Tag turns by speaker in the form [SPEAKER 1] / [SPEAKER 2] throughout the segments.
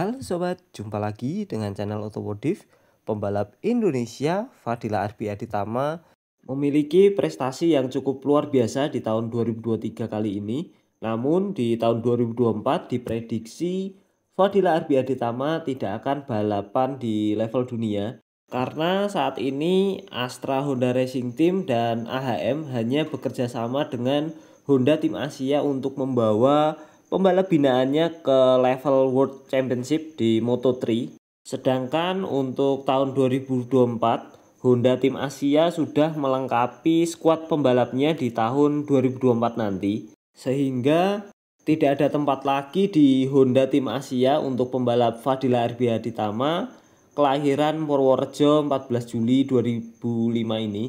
[SPEAKER 1] Halo sobat, jumpa lagi dengan channel Otomotif. Pembalap Indonesia Fadila Arbi Aditama memiliki prestasi yang cukup luar biasa di tahun 2023 kali ini. Namun di tahun 2024 diprediksi Fadila Arbi Aditama tidak akan balapan di level dunia karena saat ini Astra Honda Racing Team dan AHM hanya bekerja sama dengan Honda Tim Asia untuk membawa pembalap binaannya ke level World Championship di Moto3. Sedangkan untuk tahun 2024, Honda tim Asia sudah melengkapi skuad pembalapnya di tahun 2024 nanti. Sehingga tidak ada tempat lagi di Honda tim Asia untuk pembalap Fadila Arbia Ditama kelahiran Purworejo 14 Juli 2005 ini.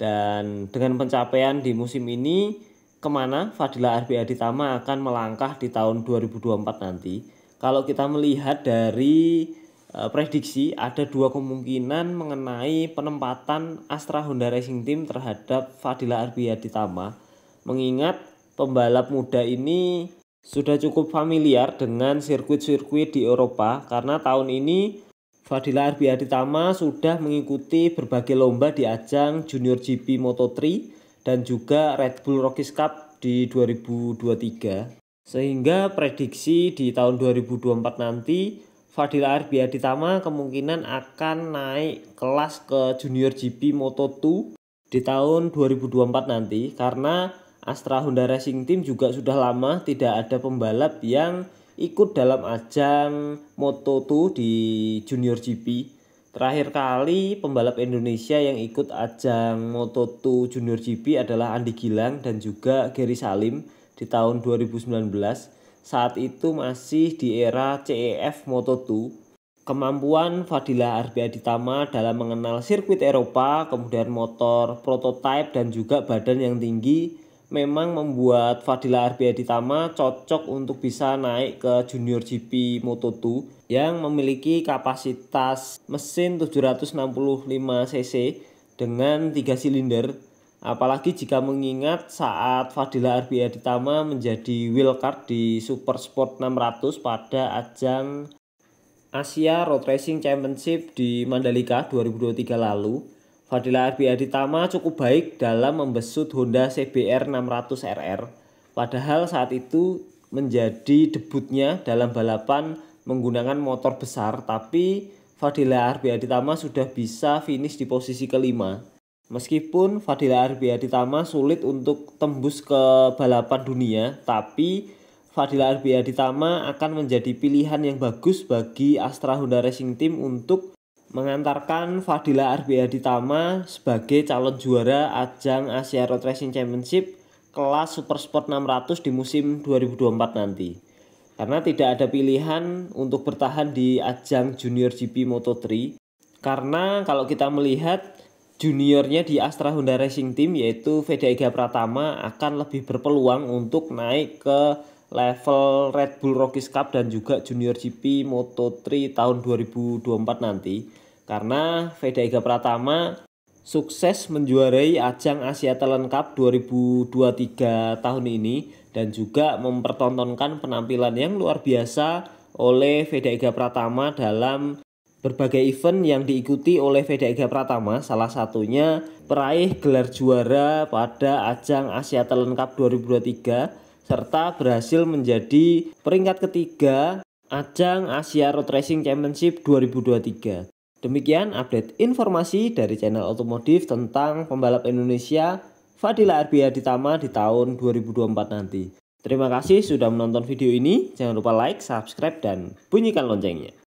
[SPEAKER 1] Dan dengan pencapaian di musim ini, kemana Fadila RBA Aditama akan melangkah di tahun 2024 nanti. Kalau kita melihat dari eh, prediksi ada dua kemungkinan mengenai penempatan Astra Honda Racing Team terhadap Fadila RBA Aditama. Mengingat pembalap muda ini sudah cukup familiar dengan sirkuit-sirkuit di Eropa karena tahun ini Fadila RBA Aditama sudah mengikuti berbagai lomba di ajang Junior GP Moto3 dan juga Red Bull Rockies Cup di 2023. Sehingga prediksi di tahun 2024 nanti Fadil Arbia Ditama kemungkinan akan naik kelas ke Junior GP Moto2 di tahun 2024 nanti karena Astra Honda Racing Team juga sudah lama tidak ada pembalap yang ikut dalam ajang Moto2 di Junior GP. Terakhir kali pembalap Indonesia yang ikut ajang Moto2 Junior GP adalah Andi Gilang dan juga Gary Salim di tahun 2019. Saat itu masih di era CEF Moto2. Kemampuan Fadila Arbia Ditama dalam mengenal sirkuit Eropa, kemudian motor prototipe dan juga badan yang tinggi memang membuat Fadila Ditama cocok untuk bisa naik ke Junior GP Moto2 yang memiliki kapasitas mesin 765 cc dengan 3 silinder Apalagi jika mengingat saat Fadila Ditama menjadi wildcard di Super Sport 600 pada ajang Asia Road Racing Championship di Mandalika 2023 lalu Fadila RB Aditama cukup baik dalam membesut Honda CBR 600 RR, padahal saat itu menjadi debutnya dalam balapan menggunakan motor besar, tapi Fadila Arbi Aditama sudah bisa finish di posisi kelima. Meskipun Fadila Arbi Aditama sulit untuk tembus ke balapan dunia, tapi Fadila Arbi Aditama akan menjadi pilihan yang bagus bagi Astra Honda Racing Team untuk mengantarkan Fadila Arbia Ditama sebagai calon juara ajang Asia Road Racing Championship kelas Supersport 600 di musim 2024 nanti. Karena tidak ada pilihan untuk bertahan di ajang Junior GP Moto3 karena kalau kita melihat juniornya di Astra Honda Racing Team yaitu Vedaiga Pratama akan lebih berpeluang untuk naik ke level Red Bull Rockies Cup dan juga Junior GP Moto3 tahun 2024 nanti karena Veda Ega Pratama sukses menjuarai ajang Asia Talent Cup 2023 tahun ini dan juga mempertontonkan penampilan yang luar biasa oleh Veda Ega Pratama dalam berbagai event yang diikuti oleh Veda Ega Pratama salah satunya peraih gelar juara pada ajang Asia Talent Cup 2023 serta berhasil menjadi peringkat ketiga ajang Asia Road Racing Championship 2023. Demikian update informasi dari channel otomotif tentang pembalap Indonesia Fadila Arbia Ditama di tahun 2024 nanti. Terima kasih sudah menonton video ini. Jangan lupa like, subscribe, dan bunyikan loncengnya.